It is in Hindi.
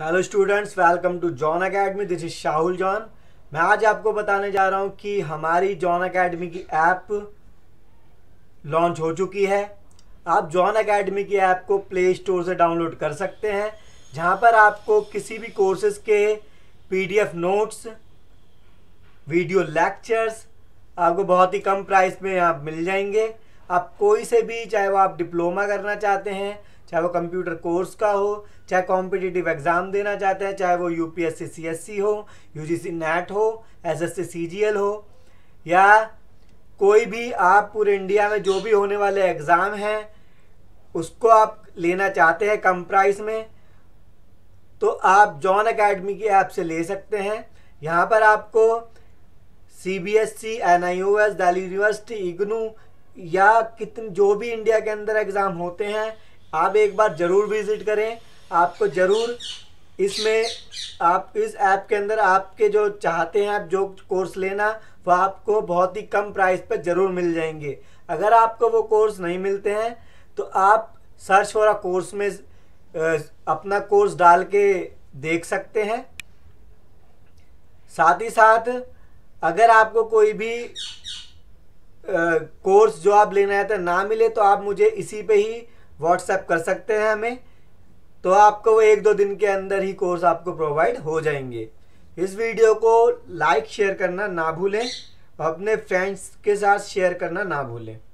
hello students welcome to John academy this is Shahul John मैं आज आपको बताने जा रहा हूं कि हमारी जॉन अकेडमी की ऐप लॉन्च हो चुकी है आप जॉन अकेडमी की ऐप को प्ले स्टोर से डाउनलोड कर सकते हैं जहां पर आपको किसी भी कोर्सेज के पीडीएफ नोट्स वीडियो लेक्चर्स आपको बहुत ही कम प्राइस में आप मिल जाएंगे आप कोई से भी चाहे वो आप डिप्लोमा करना चाहते हैं चाहे वो कंप्यूटर कोर्स का हो चाहे कॉम्पिटिटिव एग्ज़ाम देना चाहते हैं चाहे वो U P S C C S C हो यू जी सी नेट हो S S C C G L हो या कोई भी आप पूरे इंडिया में जो भी होने वाले एग्ज़ाम हैं उसको आप लेना चाहते हैं कम प्राइस में तो आप जॉन अकेडमी की ऐप से ले सकते हैं यहाँ पर आपको C B S C N I O S Delhi university IGNOU या कितने जो भी इंडिया के अंदर एग्ज़ाम होते हैं आप एक बार ज़रूर विज़िट करें आपको ज़रूर इसमें आप इस ऐप के अंदर आपके जो चाहते हैं आप जो कोर्स लेना वह आपको बहुत ही कम प्राइस पर ज़रूर मिल जाएंगे अगर आपको वो कोर्स नहीं मिलते हैं तो आप सर्च फॉर कोर्स में अपना कोर्स डाल के देख सकते हैं साथ ही साथ अगर आपको कोई भी कोर्स जो आप लेना चाहते हैं ना मिले तो आप मुझे इसी पे ही व्हाट्सएप कर सकते हैं हमें तो आपको वो एक दो दिन के अंदर ही कोर्स आपको प्रोवाइड हो जाएंगे इस वीडियो को लाइक शेयर करना ना भूलें और अपने फ्रेंड्स के साथ शेयर करना ना भूलें